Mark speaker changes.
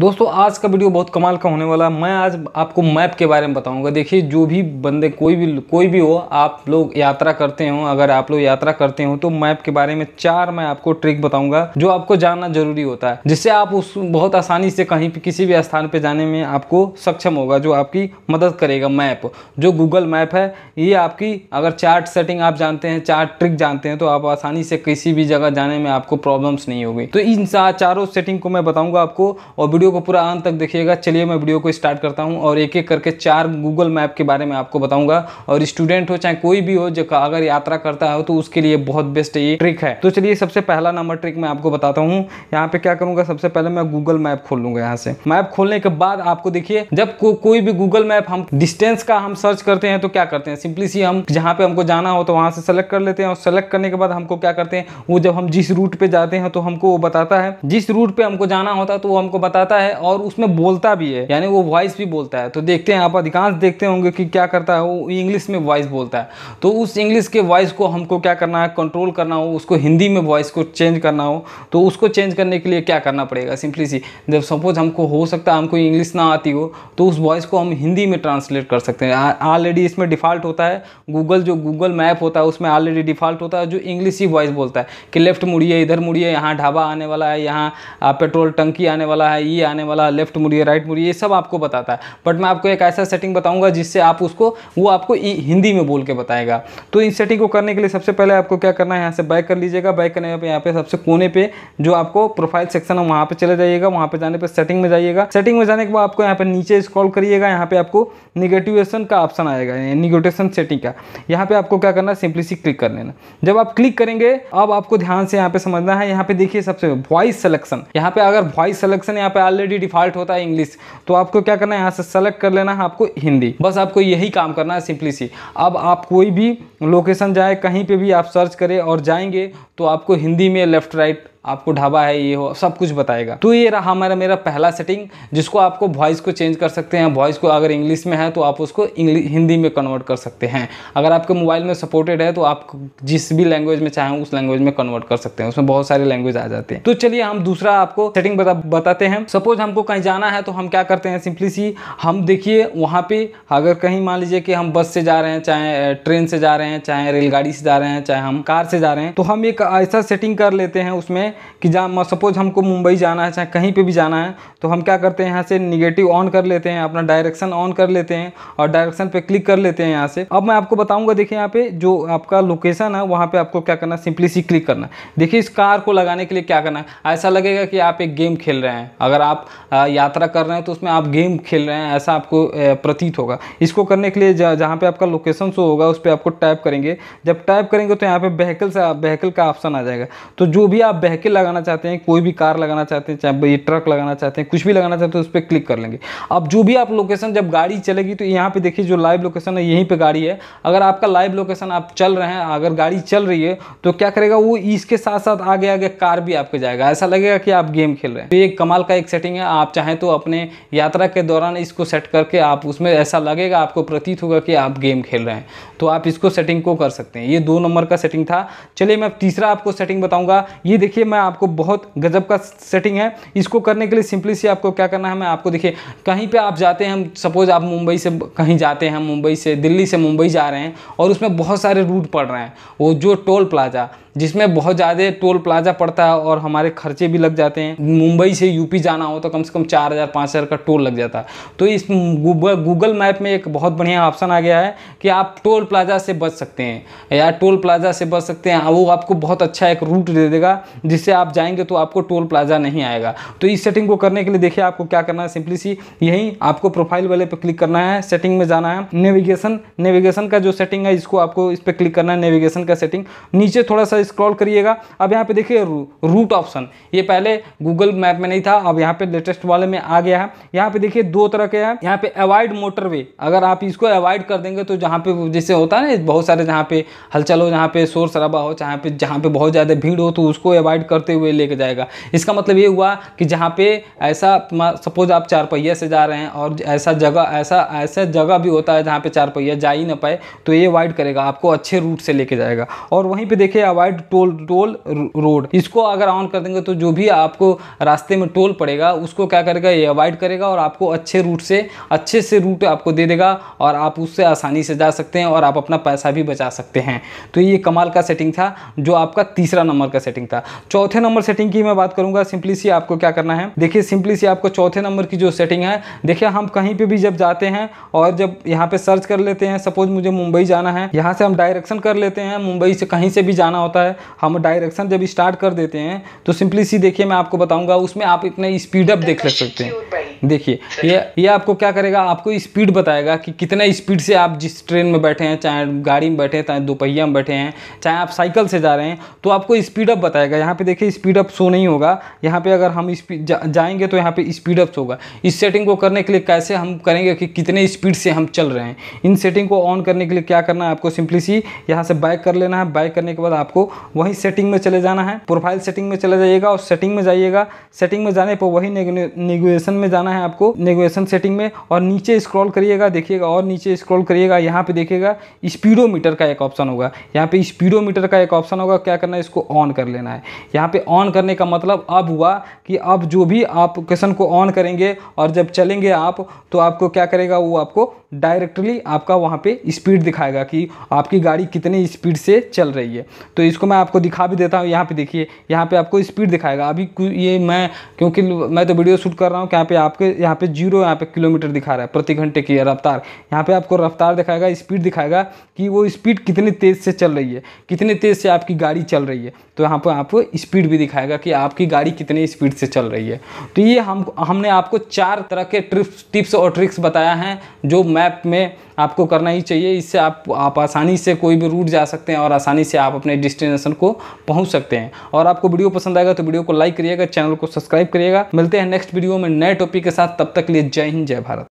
Speaker 1: दोस्तों आज का वीडियो बहुत कमाल का होने वाला है मैं आज आपको मैप के बारे में बताऊंगा देखिए जो भी बंदे कोई भी कोई भी हो आप लोग यात्रा करते हो अगर आप लोग यात्रा करते हो तो मैप के बारे में चार मैं आपको ट्रिक बताऊंगा जो आपको जानना जरूरी होता है जिससे आप उस बहुत आसानी से कहीं पर किसी भी स्थान पर जाने में आपको सक्षम होगा जो आपकी मदद करेगा मैप जो गूगल मैप है ये आपकी अगर चार्ट सेटिंग आप जानते हैं चार्ट ट्रिक जानते हैं तो आप आसानी से किसी भी जगह जाने में आपको प्रॉब्लम्स नहीं होगी तो इन चारों सेटिंग को मैं बताऊँगा आपको और वीडियो को पूरा अंत तक देखिएगा चलिए मैं वीडियो को स्टार्ट करता हूँ और एक एक करके चार गूगल मैप के बारे में आपको बताऊंगा और स्टूडेंट हो चाहे कोई भी हो जो अगर यात्रा करता हो तो उसके लिए बहुत बेस्ट ये ट्रिक है तो चलिए सबसे पहला नंबर ट्रिक मैं आपको बताता हूँ यहाँ पे क्या करूंगा सबसे पहले मैं गूगल मैप खोल लूंगा यहाँ से मैप खोलने के बाद आपको देखिए जब को, कोई भी गूगल मैप हम डिस्टेंस का हम सर्च करते हैं तो क्या करते हैं सिंपली सी हम जहाँ पे हमको जाना हो तो वहां से सेलेक्ट कर लेते हैं और सेलेक्ट करने के बाद हमको क्या करते हैं वो जब हम जिस रूट पे जाते हैं तो हमको वो बताता है जिस रूट पे हमको जाना होता है तो वो हमको बताता आता है और उसमें बोलता भी है यानी वो वॉइस भी बोलता है तो देखते हैं आप अधिकांश देखते होंगे कि क्या करता है वो इंग्लिश में वॉइस बोलता है तो उस इंग्लिश के वॉइस को हमको क्या करना है कंट्रोल करना हो उसको हिंदी में वॉइस को चेंज करना हो तो उसको चेंज करने के लिए क्या करना पड़ेगा सिंपली सी जब सपोज हमको हो सकता है हमको इंग्लिश ना आती हो तो उस वॉइस को हम हिंदी में ट्रांसलेट कर सकते हैं ऑलरेडी इसमें डिफ़ॉल्ट होता है गूगल जो गूगल मैप होता है उसमें ऑलरेडी डिफ़ॉल्ट होता है जो इंग्लिश ही वॉइस बोलता है कि लेफ्ट मुड़िए इधर मुड़िए यहाँ ढाबा आने वाला है यहाँ पेट्रोल टंकी आने वाला है ये आने वाला लेफ्ट मुड़िए राइट मुड़िए ये सब आपको बताता है बट मैं आपको एक ऐसा सेटिंग बताऊंगा जिससे आप उसको वो आपको हिंदी में बोल के बताएगा तो इन सेटिंग को करने के लिए सबसे पहले आपको क्या करना है यहाँ से बैक कर लीजिएगा बैक करने पर यहाँ पे सबसे कोने पर जो आपको प्रोफाइल सेक्शन है वहाँ पर चले जाइएगा वहाँ पर जाने पर सेटिंग में जाइएगा सेटिंग में जाने के बाद आपको यहाँ पर नीचे स्क्रॉल करिएगा यहाँ पर आपको निगेटिवेशन का ऑप्शन आएगा निगेटिवेशन सेटिंग का यहाँ पर आपको क्या करना है सिंपली क्लिक कर लेना जब आप क्लिक करेंगे अब आपको ध्यान से यहाँ पर समझना है यहाँ पर देखिए सबसे वॉइस सेलेक्शन यहाँ पर अगर वॉइस सेलेक्शन यहाँ पर आ ऑलरेडी डिफॉल्ट होता है इंग्लिश तो आपको क्या करना है यहाँ से सेलेक्ट कर लेना है आपको हिंदी बस आपको यही काम करना है सिंपली सी अब आप कोई भी लोकेशन जाए कहीं पर भी आप सर्च करें और जाएंगे तो आपको हिंदी में लेफ्ट राइट आपको ढाबा है ये हो सब कुछ बताएगा तो ये रहा हमारा मेरा पहला सेटिंग जिसको आपको वॉइस को चेंज कर सकते हैं वॉइस को अगर इंग्लिश में है तो आप उसको हिंदी में कन्वर्ट कर सकते हैं अगर आपके मोबाइल में सपोर्टेड है तो आप जिस भी लैंग्वेज में चाहें उस लैंग्वेज में कन्वर्ट कर सकते हैं उसमें बहुत सारे लैंग्वेज आ जाते हैं तो चलिए हम दूसरा आपको सेटिंग बता, बताते हैं सपोज हमको कहीं जाना है तो हम क्या करते हैं सिंपली सी हम देखिए वहाँ पर अगर कहीं मान लीजिए कि हम बस से जा रहे हैं चाहे ट्रेन से जा रहे हैं चाहे रेलगाड़ी से जा रहे हैं चाहे हम कार से जा रहे हैं तो हम एक ऐसा सेटिंग कर लेते हैं उसमें कि जहाँ सपोज़ हमको मुंबई जाना है चाहे कहीं पे भी जाना है तो हम क्या करते हैं यहाँ से निगेटिव ऑन कर लेते हैं अपना डायरेक्शन ऑन कर लेते हैं और डायरेक्शन पे क्लिक कर लेते हैं यहाँ से अब मैं आपको बताऊँगा देखिए यहाँ पे जो आपका लोकेशन है वहाँ पर आपको क्या करना सिंपली सी क्लिक करना देखिए इस कार को लगाने के लिए क्या करना ऐसा लगेगा कि आप एक गेम खेल रहे हैं अगर आप यात्रा कर रहे हैं तो उसमें आप गेम खेल रहे हैं ऐसा आपको प्रतीत होगा इसको करने के लिए जहाँ पर आपका लोकेशन शो होगा उस पर आपको टाइप करेंगे जब टाइप करेंगे तो यहाँ पर व्हीकल से व्हीकल का ऑप्शन आ जाएगा तो जो भी आप व्हीकल साइकिल लगाना चाहते हैं कोई भी कार लगाना चाहते हैं चाहे ये ट्रक लगाना चाहते हैं कुछ भी लगाना चाहते हैं उस पर क्लिक कर लेंगे अब जो भी आप लोकेशन जब गाड़ी चलेगी तो यहाँ पे देखिए जो लाइव लोकेशन है यहीं पे गाड़ी है अगर आपका लाइव लोकेशन आप चल रहे हैं अगर गाड़ी चल रही है तो क्या करेगा वो इसके साथ साथ आगे आगे कार भी आपके जाएगा ऐसा लगेगा कि आप गेम खेल रहे हैं तो ये कमाल का एक सेटिंग है आप चाहें तो अपने यात्रा के दौरान इसको सेट करके आप उसमें ऐसा लगेगा आपको प्रतीत होगा कि आप गेम खेल रहे हैं तो आप इसको सेटिंग को कर सकते हैं ये दो नंबर का सेटिंग था चलिए मैं तीसरा आपको सेटिंग बताऊँगा ये देखिए में आपको बहुत गजब का सेटिंग है इसको करने के लिए सिंपली से आपको क्या करना है मैं आपको देखिए कहीं पे आप जाते हैं हम सपोज आप मुंबई से कहीं जाते हैं मुंबई से दिल्ली से मुंबई जा रहे हैं और उसमें बहुत सारे रूट पड़ रहे हैं वो जो टोल प्लाजा जिसमें बहुत ज़्यादा टोल प्लाजा पड़ता है और हमारे खर्चे भी लग जाते हैं मुंबई से यूपी जाना हो तो कम से कम चार हज़ार पाँच हज़ार का टोल लग जाता है तो इस गूगल मैप में एक बहुत बढ़िया ऑप्शन आ गया है कि आप टोल प्लाजा से बच सकते हैं या टोल प्लाजा से बच सकते हैं वो आपको बहुत अच्छा एक रूट दे देगा जिससे आप जाएंगे तो आपको टोल प्लाजा नहीं आएगा तो इस सेटिंग को करने के लिए देखिए आपको क्या करना है सिंपली सी यहीं आपको प्रोफाइल वाले पर क्लिक करना है सेटिंग में जाना है नेविगेशन नेविगेशन का जो सेटिंग है इसको आपको इस पर क्लिक करना है नेविगेशन का सेटिंग नीचे थोड़ा सा स्क्रॉल करिएगा अब यहाँ पे देखिए रूट ऑप्शन ये पहले गूगल मैप में नहीं था अब यहाँ पे लेटेस्ट वाले में आ गया है यहाँ पे देखिए दो तरह के हैं यहाँ पे अवॉइड मोटरवे अगर आप इसको अवॉइड कर देंगे तो जहाँ पे जैसे होता है ना बहुत सारे जहाँ पे हलचल हो जहाँ पे शोर शराबा हो जहाँ पे जहाँ पे बहुत ज़्यादा भीड़ हो तो उसको अवॉइड करते हुए लेके जाएगा इसका मतलब ये हुआ कि जहाँ पे ऐसा सपोज आप चार पहिया से जा रहे हैं और ऐसा जगह ऐसा ऐसा जगह भी होता है जहाँ पे चार पहिया जा ही ना पाए तो ये अवॉइड करेगा आपको अच्छे रूट से लेके जाएगा और वहीं पर देखिए avoid wide toll toll road इसको अगर ऑन कर देंगे तो जो भी आपको रास्ते में टोल पड़ेगा उसको क्या करेगा ये अवॉइड करेगा और आपको अच्छे रूट से अच्छे से रूट आपको दे देगा और आप उससे आसानी से जा सकते हैं और आप अपना पैसा भी बचा सकते हैं तो ये कमाल का सेटिंग था जो आपका तीसरा नंबर का सेटिंग था चौथे नंबर सेटिंग की मैं बात करूंगा सिंपली सी आपको क्या करना है देखिए सिंपली सी आपको चौथे नंबर की जो सेटिंग है देखिए हम कहीं पर भी जब जाते हैं और जब यहाँ पर सर्च कर लेते हैं सपोज मुझे मुंबई जाना है यहाँ से हम डायरेक्शन कर लेते हैं मुंबई से कहीं से भी जाना होता है है हम डायरेक्शन जब स्टार्ट कर देते हैं तो सिंपली सी देखिए मैं आपको बताऊंगा उसमें आप इतना स्पीडअप देख तो सकते हैं देखिए ये ये आपको क्या करेगा आपको स्पीड बताएगा कि कितना स्पीड से आप जिस ट्रेन में बैठे हैं चाहे गाड़ी में बैठे हैं चाहे दोपहिया में बैठे हैं चाहे आप साइकिल से जा रहे हैं तो आपको स्पीड अप बताएगा यहाँ पे देखिए स्पीड अप शो नहीं होगा यहाँ पे अगर हम स्पीड जा, जाएंगे तो यहाँ पे स्पीड अप होगा इस सेटिंग को करने के लिए कैसे हम करेंगे कि कितने स्पीड से हम चल रहे हैं इन सेटिंग को ऑन करने के लिए क्या करना है आपको सिंपली सी यहाँ से बाइक कर लेना है बाइक करने के बाद आपको वहीं सेटिंग में चले जाना है प्रोफाइल सेटिंग में चले जाइएगा और सेटिंग में जाइएगा सेटिंग में जाने पर वही नेगोशन में जाना है है आपको नेगोशन सेटिंग में और नीचे स्क्रॉल करिएगा देखिएगा और नीचे स्क्रॉल करिएगा यहाँ पे देखिएगा स्पीडोमीटर का एक ऑप्शन होगा यहाँ पे स्पीडोमीटर का एक ऑप्शन होगा क्या करना है इसको ऑन कर लेना है यहाँ पे ऑन करने का मतलब अब हुआ कि अब जो भी आप क्वेश्चन को ऑन करेंगे और जब चलेंगे आप तो आपको क्या करेगा वो आपको डायरेक्टली आपका वहाँ पे स्पीड दिखाएगा कि आपकी गाड़ी कितनी स्पीड से चल रही है तो इसको मैं आपको दिखा भी देता हूँ यहाँ पे देखिए यहाँ पे आपको स्पीड दिखाएगा अभी ये मैं क्योंकि मैं तो वीडियो शूट कर रहा हूँ यहाँ पे आपके यहाँ पे जीरो यहाँ पे किलोमीटर दिखा रहा है प्रति घंटे की रफ्तार यहाँ पर आपको रफ्तार दिखाएगा स्पीड दिखाएगा कि वो स्पीड कितने तेज़ से चल रही है कितने तेज़ से आपकी गाड़ी चल रही है तो यहाँ पर आपको स्पीड भी दिखाएगा कि आपकी गाड़ी कितने स्पीड से चल रही है तो ये हम हमने आपको चार तरह के ट्रिप्स टिप्स और ट्रिक्स बताया हैं जो मैं मैप में आपको करना ही चाहिए इससे आप आप आसानी से कोई भी रूट जा सकते हैं और आसानी से आप अपने डिस्टिनेशन को पहुंच सकते हैं और आपको वीडियो पसंद आएगा तो वीडियो को लाइक करिएगा चैनल को सब्सक्राइब करिएगा मिलते हैं नेक्स्ट वीडियो में नए टॉपिक के साथ तब तक लिए जय हिंद जय भारत